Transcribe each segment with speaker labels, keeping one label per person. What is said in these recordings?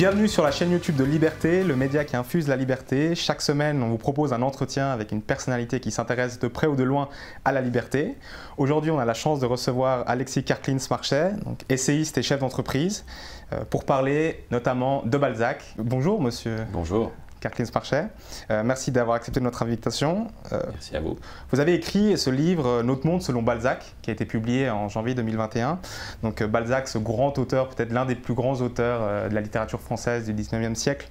Speaker 1: Bienvenue sur la chaîne YouTube de Liberté, le média qui infuse la liberté. Chaque semaine, on vous propose un entretien avec une personnalité qui s'intéresse de près ou de loin à la liberté. Aujourd'hui, on a la chance de recevoir Alexis Karklins-Marchais, essayiste et chef d'entreprise, euh, pour parler notamment de Balzac. Bonjour, monsieur. Bonjour. Euh, merci d'avoir accepté notre invitation. Euh, merci à vous. Vous avez écrit ce livre euh, Notre monde selon Balzac, qui a été publié en janvier 2021. Donc Balzac, ce grand auteur, peut-être l'un des plus grands auteurs de la littérature française du 19e siècle,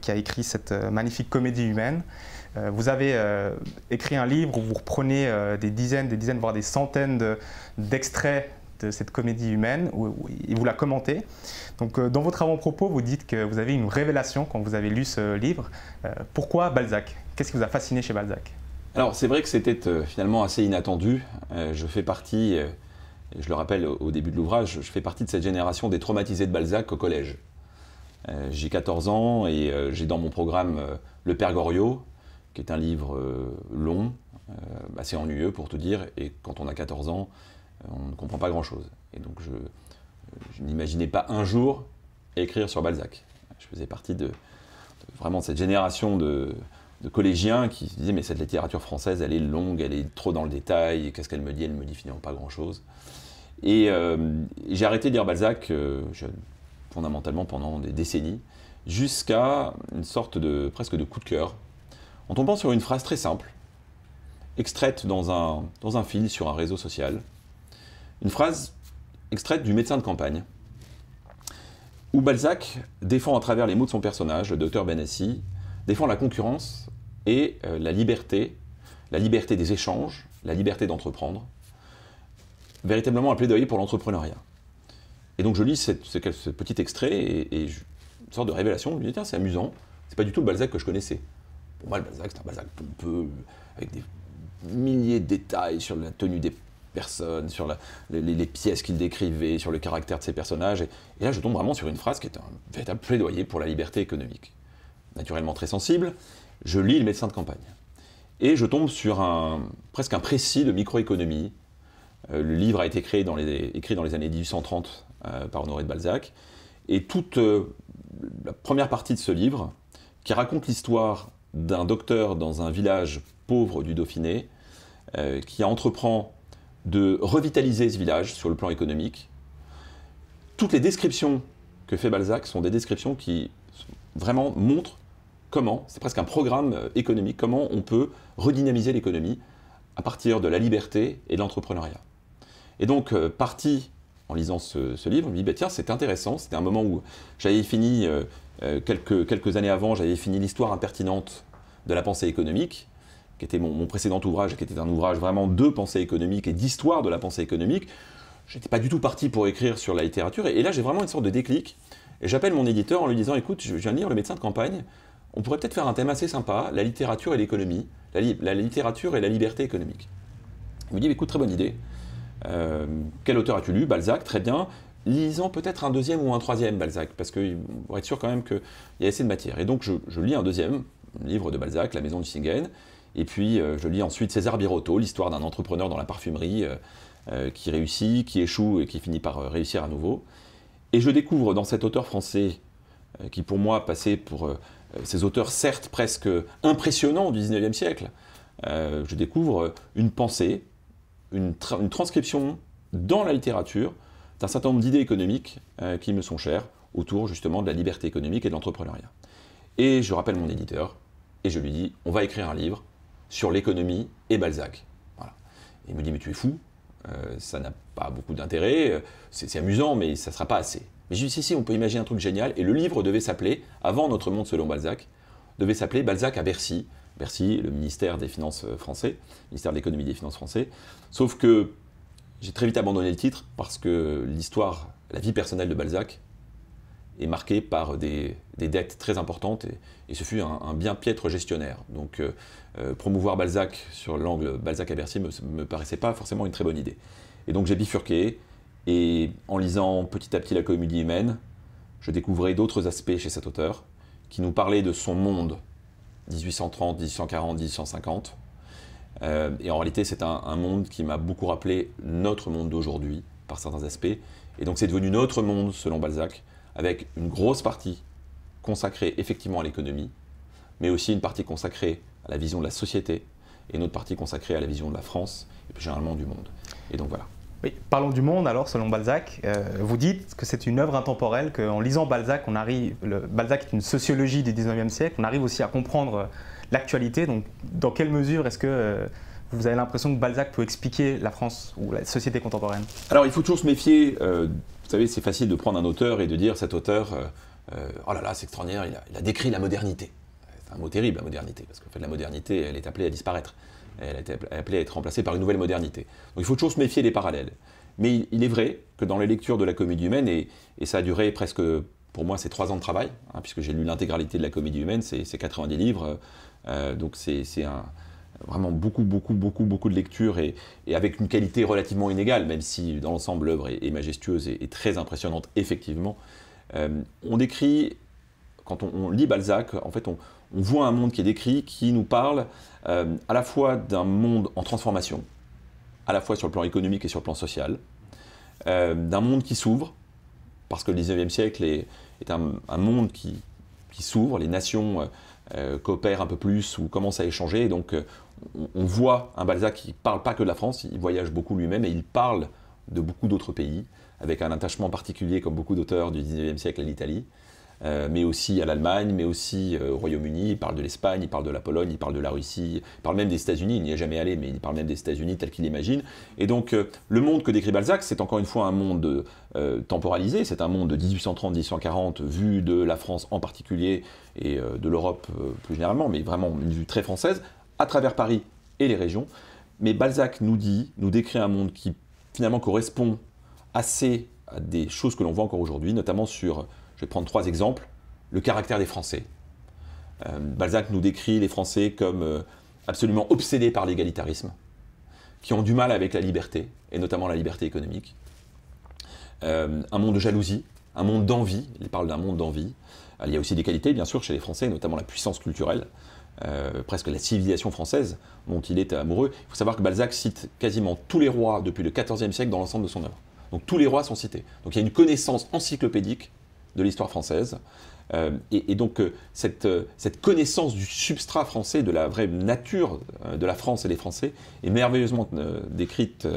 Speaker 1: qui a écrit cette magnifique comédie humaine. Vous avez écrit un livre où vous reprenez des dizaines, des dizaines, voire des centaines d'extraits cette, comédie humaine où, et vous la commentez. Donc, euh, dans votre avant-propos, vous dites que vous avez une révélation quand vous avez lu ce livre. Euh, pourquoi Balzac Qu'est-ce qui vous a fasciné chez Balzac
Speaker 2: Alors, c'est vrai que c'était euh, finalement assez inattendu. je fais partie, je le rappelle au début de l'ouvrage, je fais partie de cette génération des traumatisés de Balzac au collège. j'ai 14 ans et j'ai dans mon programme Le Père Goriot, qui est un livre long, assez bah, ennuyeux pour tout dire, et quand on a 14 ans, euh, on ne comprend pas grand-chose. Et donc je, n'imaginais pas un jour écrire sur Balzac. Je faisais partie de, vraiment cette génération de, collégiens qui se disaient mais cette littérature française elle est longue, elle est trop dans le détail, qu'est-ce qu'elle me dit Elle me dit finalement pas grand-chose. Et euh, j'ai arrêté de lire Balzac euh, fondamentalement pendant des décennies, jusqu'à une sorte de presque de coup de cœur, en tombant sur une phrase très simple, extraite dans un, dans un fil sur un réseau social, une phrase extraite du médecin de campagne, où Balzac défend à travers les mots de son personnage, le docteur Benassi, défend la concurrence et euh, la liberté, la liberté des échanges, la liberté d'entreprendre, véritablement un plaidoyer pour l'entrepreneuriat. Et donc je lis cette, ce, petit extrait et, une sorte de révélation, je me dis tiens c'est amusant, c'est pas du tout le Balzac que je connaissais. Pour moi le Balzac c'est un Balzac pompeux, avec des milliers de détails sur la tenue des personnes, sur les, pièces qu'il décrivait, sur le caractère de ses personnages. Et, là, je tombe vraiment sur une phrase qui est un véritable plaidoyer pour la liberté économique. Naturellement très sensible, je lis Le médecin de campagne. Et je tombe sur un, presque un précis de microéconomie. Euh, le livre a été créé dans les, écrit dans les années 1830 euh, par Honoré de Balzac. Et toute euh, la première partie de ce livre, qui raconte l'histoire d'un docteur dans un village pauvre du Dauphiné, qui entreprend de revitaliser ce village sur le plan économique. Toutes les descriptions que fait Balzac sont des descriptions qui vraiment montrent comment, c'est presque un programme euh, économique, comment on peut redynamiser l'économie à partir de la liberté et de l'entrepreneuriat. Et donc, euh, parti en lisant ce, livre, je me dis, bah, tiens, c'est intéressant, c'était un moment où j'avais fini, euh, quelques, quelques années avant, j'avais fini l'histoire impertinente de la pensée économique, qui était mon, précédent ouvrage, qui était un ouvrage vraiment de pensée économique et d'histoire de la pensée économique, je n'étais pas du tout parti pour écrire sur la littérature. Et, là, j'ai vraiment une sorte de déclic. Et j'appelle mon éditeur en lui disant Écoute, je viens de lire Le médecin de campagne. On pourrait peut-être faire un thème assez sympa la littérature et l'économie, la, littérature et la liberté économique. Il me dit Écoute, très bonne idée. Euh, quel auteur as-tu lu Balzac, très bien. Lisons peut-être un deuxième ou un troisième Balzac, parce qu'il faut être sûr quand même qu'il y a assez de matière. Et donc je, je lis un deuxième livre de Balzac, La Maison du Singen, et puis, euh, je lis ensuite César Birotteau, l'histoire d'un entrepreneur dans la parfumerie euh, euh, qui réussit, qui échoue et qui finit par réussir à nouveau. Et je découvre dans cet auteur français, qui pour moi passait pour ces auteurs certes presque impressionnants du 19e siècle, je découvre une pensée, une, une transcription dans la littérature d'un certain nombre d'idées économiques qui me sont chères, autour justement de la liberté économique et de l'entrepreneuriat. Et je rappelle mon éditeur, et je lui dis, on va écrire un livre, sur l'économie et Balzac. Il me dit, mais tu es fou, euh, ça n'a pas beaucoup d'intérêt, euh, c'est amusant, mais ça ne sera pas assez. Mais je lui dis, si, si, on peut imaginer un truc génial, et le livre devait s'appeler, avant Notre Monde selon Balzac, devait s'appeler Balzac à Bercy. Bercy, le ministère des Finances euh, français, ministère de l'économie des Finances français. Sauf que j'ai très vite abandonné le titre parce que l'histoire, la vie personnelle de Balzac est marqué par des, dettes très importantes et, ce fut un, bien piètre gestionnaire. Donc euh, euh, promouvoir Balzac sur l'angle Balzac à Bercy ne me, me, paraissait pas forcément une très bonne idée. Et donc j'ai bifurqué et en lisant petit à petit La comédie humaine, je découvrais d'autres aspects chez cet auteur qui nous parlait de son monde 1830, 1840, 1850. et en réalité, c'est un, un monde qui m'a beaucoup rappelé notre monde d'aujourd'hui par certains aspects. Et donc c'est devenu notre monde selon Balzac avec une grosse partie consacrée effectivement à l'économie, mais aussi une partie consacrée à la vision de la société et une autre partie consacrée à la vision de la France
Speaker 1: et plus généralement du monde. Et donc voilà. parlons du monde alors, selon Balzac. Euh, vous dites que c'est une œuvre intemporelle, qu'en lisant Balzac, on arrive. Le, Balzac est une sociologie du 19e siècle, on arrive aussi à comprendre l'actualité. Donc, dans quelle mesure est-ce que. Euh, vous avez l'impression que Balzac peut expliquer la France ou la société contemporaine
Speaker 2: Alors, il faut toujours se méfier euh, vous savez, c'est facile de prendre un auteur et de dire cet auteur, euh, euh, oh là là, c'est extraordinaire, il a, décrit la modernité. C'est un mot terrible, la modernité, parce qu'en fait, la modernité, elle est appelée à disparaître. Elle est appelée à être remplacée par une nouvelle modernité. Donc il faut toujours se méfier des parallèles. Mais il, est vrai que dans les lectures de la comédie humaine, et, ça a duré presque, pour moi, c'est trois ans de travail, hein, puisque j'ai lu l'intégralité de la comédie humaine, c'est 90 livres, euh, donc c'est un vraiment beaucoup, beaucoup, beaucoup, beaucoup de lectures et, avec une qualité relativement inégale, même si dans l'ensemble l'œuvre est, majestueuse et, très impressionnante, effectivement. Euh, on décrit, quand on, lit Balzac, en fait, on, voit un monde qui est décrit, qui nous parle euh, à la fois d'un monde en transformation, à la fois sur le plan économique et sur le plan social, euh, d'un monde qui s'ouvre, parce que le 19e siècle est, un, monde qui, qui s'ouvre, les nations euh, coopère coopèrent un peu plus ou commence à échanger. donc, euh, on, voit un Balzac qui ne parle pas que de la France, il voyage beaucoup lui-même et il parle de beaucoup d'autres pays, avec un attachement particulier, comme beaucoup d'auteurs du 19e siècle, à l'Italie. Euh, mais aussi à l'Allemagne, mais aussi euh, au Royaume-Uni. Il parle de l'Espagne, il parle de la Pologne, il parle de la Russie, il parle même des États-Unis. Il n'y est jamais allé, mais il parle même des États-Unis tel qu'il l'imagine. Et donc, euh, le monde que décrit Balzac, c'est encore une fois un monde temporalisé. C'est un monde de 1830-1840, vu de la France en particulier et de l'Europe plus généralement, mais vraiment une vue très française, à travers Paris et les régions. Mais Balzac nous dit, nous décrit un monde qui finalement correspond assez à des choses que l'on voit encore aujourd'hui, notamment sur je vais prendre trois exemples. Le caractère des Français. Euh, Balzac nous décrit les Français comme euh, absolument obsédés par l'égalitarisme, qui ont du mal avec la liberté, et notamment la liberté économique. Euh, un monde de jalousie, un monde d'envie, il parle d'un monde d'envie. Il y a aussi des qualités, bien sûr, chez les Français, notamment la puissance culturelle, presque la civilisation française dont il est amoureux. Il faut savoir que Balzac cite quasiment tous les rois depuis le XIVe siècle dans l'ensemble de son œuvre. Donc tous les rois sont cités. Donc il y a une connaissance encyclopédique de l'histoire française. Euh, et, donc euh, cette, euh, cette, connaissance du substrat français, de la vraie nature de la France et des Français, est merveilleusement décrite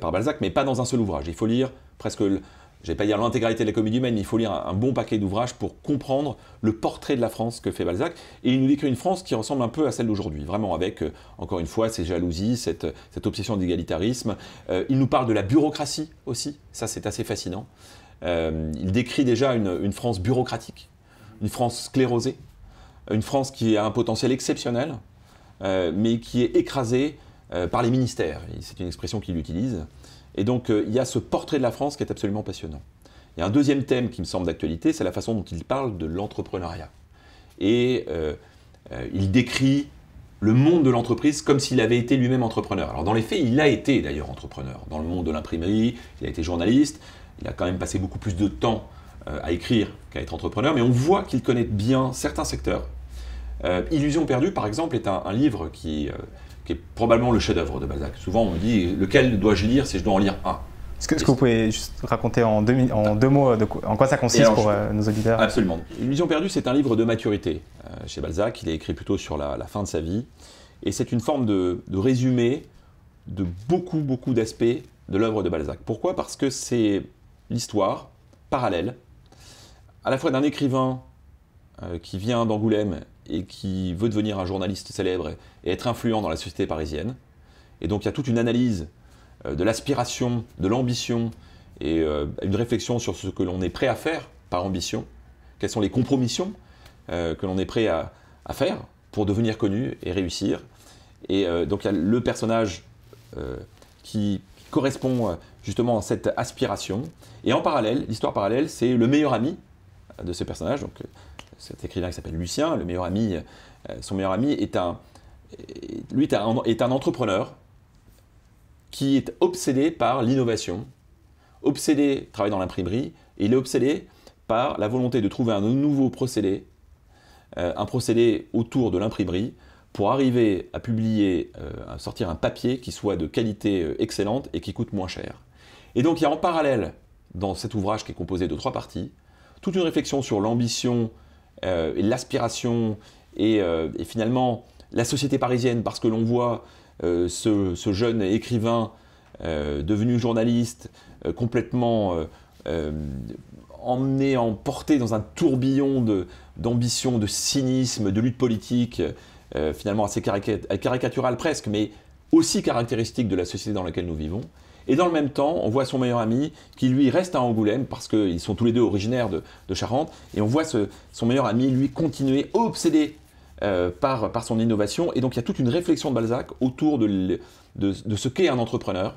Speaker 2: par Balzac, mais pas dans un seul ouvrage. Il faut lire presque, je vais pas dire l'intégralité de la comédie humaine, mais il faut lire un, bon paquet d'ouvrages pour comprendre le portrait de la France que fait Balzac. Et il nous décrit une France qui ressemble un peu à celle d'aujourd'hui, vraiment avec, encore une fois, ses jalousies, cette, cette obsession d'égalitarisme. il nous parle de la bureaucratie aussi, ça c'est assez fascinant. Euh, il décrit déjà une, France bureaucratique, une France sclérosée, une France qui a un potentiel exceptionnel, euh, mais qui est écrasée euh, par les ministères. C'est une expression qu'il utilise. Et donc il y a ce portrait de la France qui est absolument passionnant. Il y a un deuxième thème qui me semble d'actualité, c'est la façon dont il parle de l'entrepreneuriat. Et il décrit le monde de l'entreprise comme s'il avait été lui-même entrepreneur. Alors dans les faits, il a été d'ailleurs entrepreneur. Dans le monde de l'imprimerie, il a été journaliste, il a quand même passé beaucoup plus de temps euh, à écrire qu'à être entrepreneur, mais on voit qu'il connaît bien certains secteurs. Euh, Illusion perdue, par exemple, est un, livre euh, qui, est probablement le chef-d'œuvre de Balzac. Souvent, on me dit lequel dois-je lire si je dois en lire un
Speaker 1: Est-ce que, vous pouvez juste raconter en deux, mots en quoi ça consiste pour nos auditeurs Absolument.
Speaker 2: Illusion perdue, c'est un livre de maturité chez Balzac. Il est écrit plutôt sur la, fin de sa vie. Et c'est une forme de, de, résumé de beaucoup, beaucoup d'aspects de l'œuvre de Balzac. Pourquoi Parce que c'est l'histoire parallèle, à la fois d'un écrivain euh, qui vient d'Angoulême et qui veut devenir un journaliste célèbre et être influent dans la société parisienne. Et donc il y a toute une analyse euh, de l'aspiration, de l'ambition et euh, une réflexion sur ce que l'on est prêt à faire par ambition, quelles sont les compromissions que l'on est prêt à, à, faire pour devenir connu et réussir. Et donc il y a le personnage qui correspond euh, justement à cette aspiration. Et en parallèle, l'histoire parallèle, c'est le meilleur ami de ce personnage, donc euh, cet écrivain qui s'appelle Lucien, le meilleur ami, euh, son meilleur ami est un, lui est un, entrepreneur qui est obsédé par l'innovation, obsédé, travaille dans l'imprimerie, et il est obsédé par la volonté de trouver un nouveau procédé, un procédé autour de l'imprimerie pour arriver à publier, euh, à sortir un papier qui soit de qualité euh, excellente et qui coûte moins cher. Et donc il y a en parallèle, dans cet ouvrage qui est composé de trois parties, toute une réflexion sur l'ambition, euh, et l'aspiration et, finalement la société parisienne, parce que l'on voit ce, jeune écrivain devenu journaliste, complètement emmené, emporté dans un tourbillon d'ambition, de, cynisme, de lutte politique. Euh, finalement assez caricatural presque, mais aussi caractéristique de la société dans laquelle nous vivons. Et dans le même temps, on voit son meilleur ami qui lui reste à Angoulême parce qu'ils sont tous les deux originaires de, Charente. Et on voit son meilleur ami lui continuer obsédé euh, par, par son innovation. Et donc il y a toute une réflexion de Balzac autour de, de, ce qu'est un entrepreneur,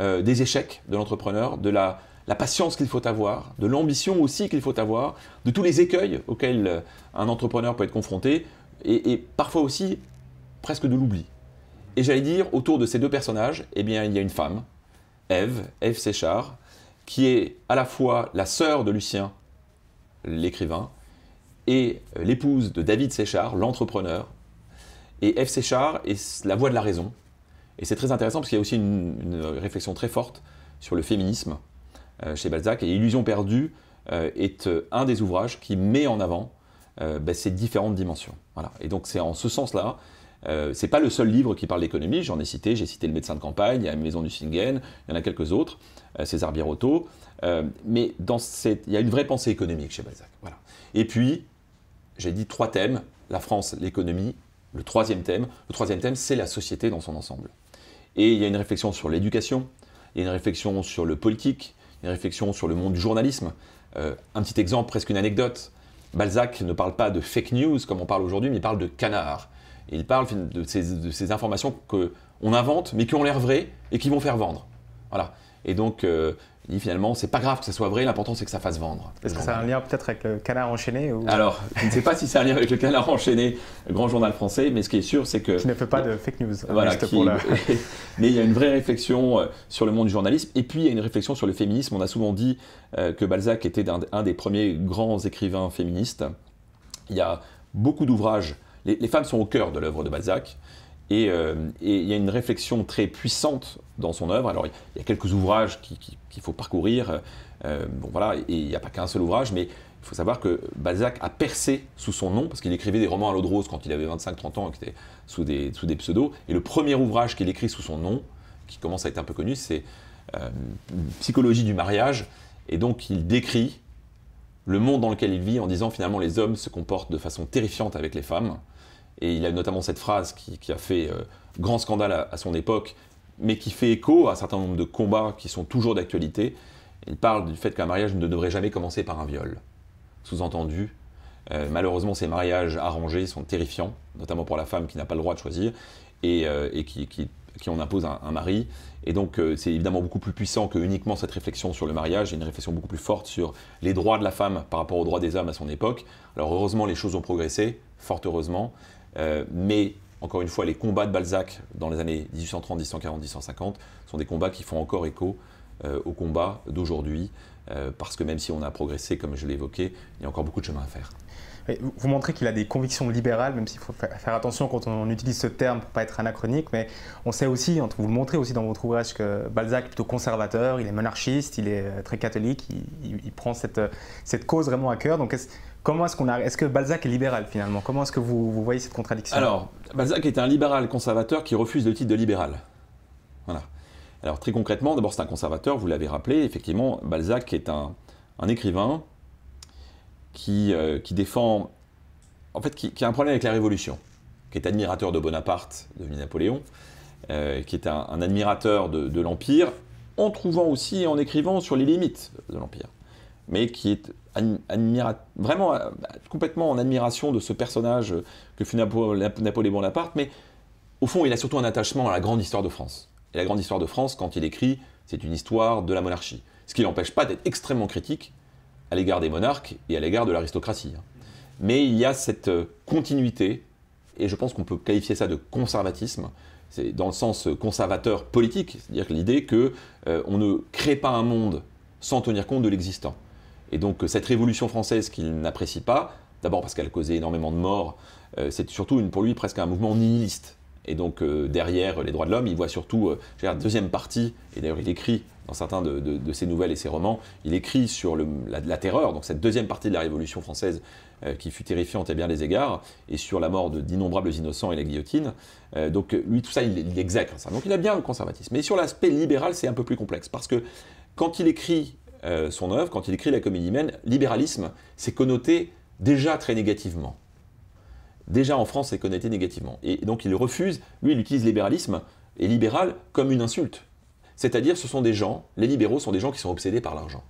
Speaker 2: euh, des échecs de l'entrepreneur, de la, la patience qu'il faut avoir, de l'ambition aussi qu'il faut avoir, de tous les écueils auxquels un entrepreneur peut être confronté et, parfois aussi presque de l'oubli. Et j'allais dire, autour de ces deux personnages, eh bien, il y a une femme, Eve, Eve Séchard, qui est à la fois la sœur de Lucien, l'écrivain, et l'épouse de David Séchard, l'entrepreneur. Et Eve Séchard est la voix de la raison. Et c'est très intéressant parce qu'il y a aussi une, réflexion très forte sur le féminisme euh, chez Balzac. Et Illusion perdue euh, est un des ouvrages qui met en avant euh, ben, ces différentes dimensions. Voilà. Et donc c'est en ce sens-là euh, c'est pas le seul livre qui parle d'économie, j'en ai cité, j'ai cité Le médecin de campagne, il y a Maison du Singen, il y en a quelques autres, euh, César Birotteau, euh, mais dans il y a une vraie pensée économique chez Balzac. Voilà. Et puis, j'ai dit trois thèmes, la France, l'économie, le troisième thème, le troisième thème, c'est la société dans son ensemble. Et il y a une réflexion sur l'éducation, il y a une réflexion sur le politique, une réflexion sur le monde du journalisme. un petit exemple, presque une anecdote. Balzac ne parle pas de fake news comme on parle aujourd'hui, mais il parle de canards. Il parle de ces, de ces informations qu'on invente, mais qui ont l'air vraies et qui vont faire vendre. Voilà. Et donc, euh, il dit finalement, c'est pas grave que ça soit vrai, l'important c'est que ça fasse vendre. Est-ce que ça
Speaker 1: a un lien peut-être avec le canard enchaîné ou... Alors,
Speaker 2: je ne sais pas si c'est un lien avec le canard enchaîné, grand journal français, mais ce qui est sûr, c'est que. Qui ne fait pas
Speaker 1: de fake news. Voilà,
Speaker 2: mais il y a une vraie réflexion euh, sur le monde du journalisme, et puis il y a une réflexion sur le féminisme. On a souvent dit euh, que Balzac était un, des premiers grands écrivains féministes. Il y a beaucoup d'ouvrages. les femmes sont au cœur de l'œuvre de Balzac. Euh, et il y a une réflexion très puissante dans son œuvre. Alors, il y a quelques ouvrages qu'il faut parcourir. Euh, euh, bon, voilà, et il n'y a pas qu'un seul ouvrage, mais il faut savoir que Balzac a percé sous son nom, parce qu'il écrivait des romans à l'eau de rose quand il avait 25-30 ans, et qui était sous des, pseudos. Et le premier ouvrage qu'il écrit sous son nom, qui commence à être un peu connu, c'est Psychologie du mariage. Et donc, il décrit le monde dans lequel il vit en disant finalement les hommes se comportent de façon terrifiante avec les femmes. Et il a notamment cette phrase qui, a fait euh, grand scandale à, son époque, mais qui fait écho à un certain nombre de combats qui sont toujours d'actualité. Il parle du fait qu'un mariage ne devrait jamais commencer par un viol. Sous-entendu, euh, malheureusement, ces mariages arrangés sont terrifiants, notamment pour la femme qui n'a pas le droit de choisir et, euh, qui, en impose un, mari. Et donc, c'est évidemment beaucoup plus puissant que uniquement cette réflexion sur le mariage, et une réflexion beaucoup plus forte sur les droits de la femme par rapport aux droits des hommes à son époque. Alors, heureusement, les choses ont progressé, fort heureusement, euh, mais encore une fois, les combats de Balzac dans les années 1830, 1840, 1850 sont des combats qui font encore écho euh, aux combats d'aujourd'hui, euh, parce que même si on a progressé, comme je l'ai évoqué, il y a encore beaucoup de chemin à faire.
Speaker 1: Vous montrez qu'il a des convictions libérales, même s'il faut faire attention quand on utilise ce terme pour pas être anachronique, mais on sait aussi, vous le montrez aussi dans votre ouvrage, que Balzac est plutôt conservateur, il est monarchiste, il est très catholique, il, prend cette, cette cause vraiment à cœur. Donc Comment est-ce qu'on a Est-ce que Balzac est libéral finalement Comment est-ce que vous, vous, voyez cette contradiction Alors,
Speaker 2: Balzac est un libéral conservateur qui refuse le titre de libéral. Voilà. Alors très concrètement, d'abord c'est un conservateur, vous l'avez rappelé, effectivement, Balzac est un, écrivain qui, euh, qui, défend, en fait, qui, a un problème avec la Révolution, qui est admirateur de Bonaparte, de Napoléon, euh, qui est un, admirateur de, de l'Empire, en trouvant aussi et en écrivant sur les limites de l'Empire mais qui est vraiment euh, complètement en admiration de ce personnage que fut Napoléon Bonaparte, mais au fond, il a surtout un attachement à la grande histoire de France. Et la grande histoire de France, quand il écrit, c'est une histoire de la monarchie. Ce qui n'empêche pas d'être extrêmement critique à l'égard des monarques et à l'égard de l'aristocratie. Hein. Mais il y a cette euh, continuité, et je pense qu'on peut qualifier ça de conservatisme, c'est dans le sens euh, conservateur politique, c'est-à-dire l'idée qu'on ne crée pas un monde sans tenir compte de l'existant. Et donc euh, cette révolution française qu'il n'apprécie pas, d'abord parce qu'elle causait énormément de morts, euh, c'est surtout une, pour lui presque un mouvement nihiliste. Et donc euh, derrière les droits de l'homme, il voit surtout, la deuxième partie, et d'ailleurs il écrit dans certains de, ses nouvelles et ses romans, il écrit sur la, terreur, donc cette deuxième partie de la Révolution française qui fut terrifiante à bien les égards, et sur la mort d'innombrables innocents et la guillotine. donc lui, tout ça, il, il ça. Donc il a bien le conservatisme. Mais sur l'aspect libéral, c'est un peu plus complexe, parce que quand il écrit euh, son œuvre, quand il écrit La Comédie humaine, libéralisme, c'est connoté déjà très négativement. Déjà en France, c'est connoté négativement. Et donc il refuse, lui, il utilise libéralisme et libéral comme une insulte. C'est-à-dire, ce sont des gens, les libéraux sont des gens qui sont obsédés par l'argent.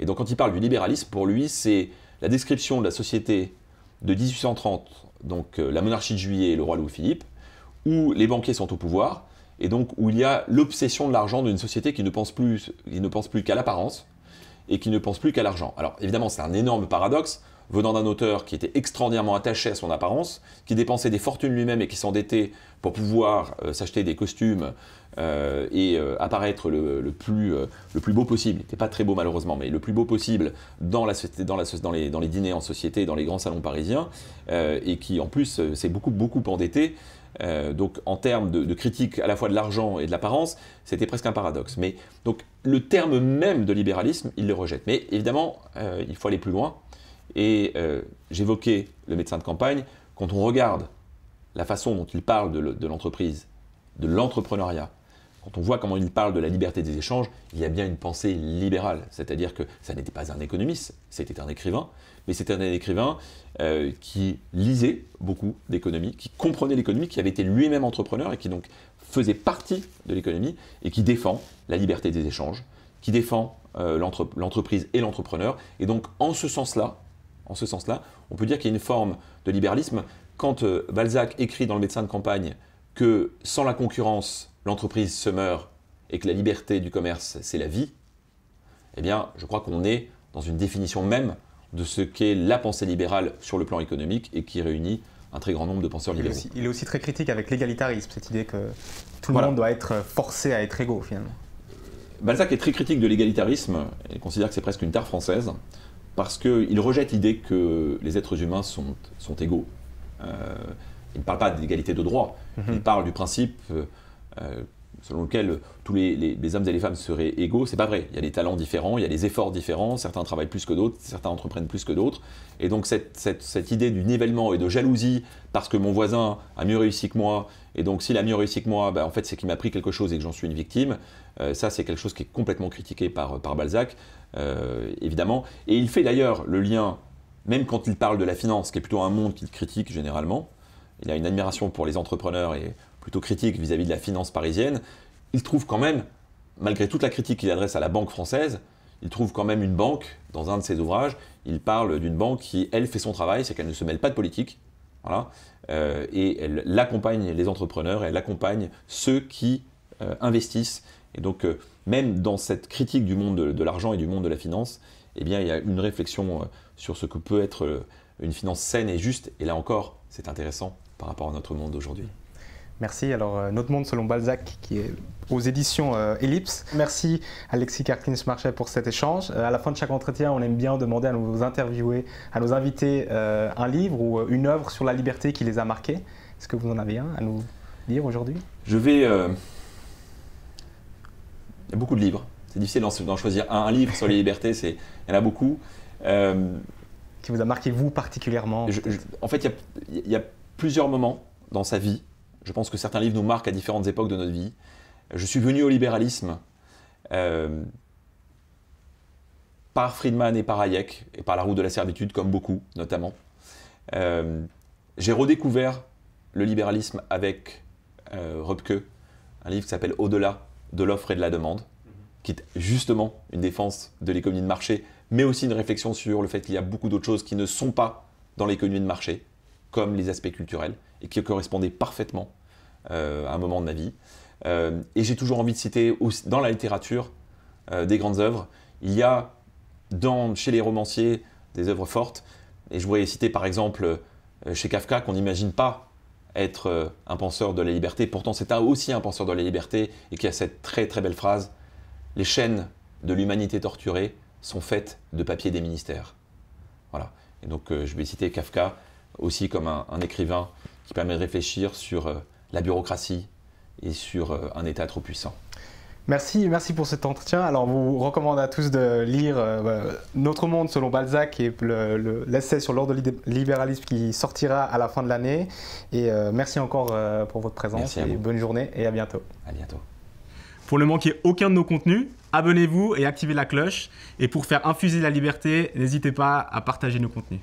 Speaker 2: Et donc quand il parle du libéralisme, pour lui, c'est la description de la société de 1830, donc euh, la monarchie de juillet et le roi Louis-Philippe, où les banquiers sont au pouvoir et donc où il y a l'obsession de l'argent d'une société qui ne pense plus, ne pense plus qu'à l'apparence et qui ne pense plus qu'à l'argent. Alors évidemment, c'est un énorme paradoxe venant d'un auteur qui était extraordinairement attaché à son apparence, qui dépensait des fortunes lui-même et qui s'endettait pour pouvoir euh, s'acheter des costumes euh, et euh, apparaître le, plus, beau possible. Il n'était pas très beau malheureusement, mais le plus beau possible dans, les, dans les, dîners en société, dans les grands salons parisiens, et qui en plus s'est beaucoup, beaucoup endetté euh, donc en termes de, critique à la fois de l'argent et de l'apparence, c'était presque un paradoxe. Mais donc le terme même de libéralisme, il le rejette. Mais évidemment, euh, il faut aller plus loin. Et euh, j'évoquais le médecin de campagne. Quand on regarde la façon dont il parle de l'entreprise, de l'entrepreneuriat, quand on voit comment il parle de la liberté des échanges, il y a bien une pensée libérale. C'est-à-dire que ça n'était pas un économiste, c'était un écrivain, mais c'était un écrivain euh, qui lisait beaucoup d'économie, qui comprenait l'économie, qui avait été lui-même entrepreneur et qui donc faisait partie de l'économie et qui défend la liberté des échanges, qui défend euh, l'entreprise et l'entrepreneur. Et donc en ce sens-là, en ce sens-là, on peut dire qu'il y a une forme de libéralisme. Quand euh, Balzac écrit dans Le médecin de campagne que sans la concurrence, l'entreprise se meurt et que la liberté du commerce, c'est la vie, eh bien, je crois qu'on est dans une définition même de ce qu'est la pensée libérale sur le plan économique et qui réunit un très grand nombre de penseurs libéraux.
Speaker 1: Il est aussi, très critique avec l'égalitarisme, cette idée que tout le monde doit être forcé à être égaux finalement.
Speaker 2: Balzac est très critique de l'égalitarisme et considère que c'est presque une tare française parce qu'il rejette l'idée que les êtres humains sont, égaux. Euh, il ne parle pas d'égalité de droit, mhm. il parle du principe euh, euh, selon lequel tous les, hommes et les femmes seraient égaux, c'est pas vrai. Il y a des talents différents, il y a des efforts différents, certains travaillent plus que d'autres, certains entreprennent plus que d'autres. Et donc cette, idée du nivellement et de jalousie parce que mon voisin a mieux réussi que moi, et donc s'il a mieux réussi que moi, bah, en fait c'est qu'il m'a pris quelque chose et que j'en suis une victime, euh, ça c'est quelque chose qui est complètement critiqué par, par Balzac, euh, évidemment. Et il fait d'ailleurs le lien, même quand il parle de la finance, qui est plutôt un monde qu'il critique généralement, il a une admiration pour les entrepreneurs et plutôt critique vis-à-vis de la finance parisienne, il trouve quand même, malgré toute la critique qu'il adresse à la banque française, il trouve quand même une banque dans un de ses ouvrages. Il parle d'une banque qui, elle, fait son travail, c'est qu'elle ne se mêle pas de politique. Euh, et elle, l'accompagne accompagne les entrepreneurs, elle accompagne ceux qui euh, investissent. Et donc, euh, même dans cette critique du monde de, l'argent et du monde de la finance, eh bien, il y a une réflexion sur ce que peut être une finance saine et juste. Et là encore, c'est intéressant
Speaker 1: par rapport à notre monde d'aujourd'hui. Merci. Alors, euh, Notre Monde selon Balzac, qui est aux éditions euh, Ellipse. Merci Alexis Carquins marchais pour cet échange. Euh, à la fin de chaque entretien, on aime bien demander à nos interviewés, à nos invités, un livre ou une œuvre sur la liberté qui les a marqués. Est-ce que vous en avez un à nous lire aujourd'hui
Speaker 2: Je vais... Il y a beaucoup de livres. C'est difficile d'en choisir un. Un livre sur les libertés, il y en a beaucoup. Qui
Speaker 1: vous a marqué, vous, particulièrement
Speaker 2: En fait, il y, a plusieurs moments dans sa vie je pense que certains livres nous marquent à différentes époques de notre vie. Je suis venu au libéralisme euh, par Friedman et par Hayek, et par la roue de la servitude, comme beaucoup notamment. Euh, j'ai redécouvert le libéralisme avec euh, un livre qui s'appelle Au-delà de l'offre et de la demande, qui est justement une défense de l'économie de marché, mais aussi une réflexion sur le fait qu'il y a beaucoup d'autres choses qui ne sont pas dans l'économie de marché, comme les aspects culturels et qui correspondait parfaitement euh, à un moment de ma vie. Euh, et j'ai toujours envie de citer dans la littérature euh, des grandes œuvres, il y a chez les romanciers des œuvres fortes, et je voudrais citer par exemple chez Kafka qu'on n'imagine pas être un penseur de la liberté, pourtant c'est aussi un penseur de la liberté, et qui a cette très très belle phrase, les chaînes de l'humanité torturée sont faites de papier des ministères. Voilà. Et donc je vais citer Kafka aussi comme un, un écrivain qui permet de réfléchir sur euh, la bureaucratie et sur euh, un État trop puissant.
Speaker 1: Merci, merci pour cet entretien. Alors, vous recommande à tous de lire euh, bah, Notre Monde selon Balzac et l'essai sur l'ordre libéralisme qui sortira à la fin de l'année. Et merci encore pour votre présence. Et bonne journée et à bientôt. À bientôt. Pour ne manquer aucun de nos contenus, abonnez-vous et activez la cloche. Et pour faire infuser la liberté, n'hésitez pas à partager nos contenus.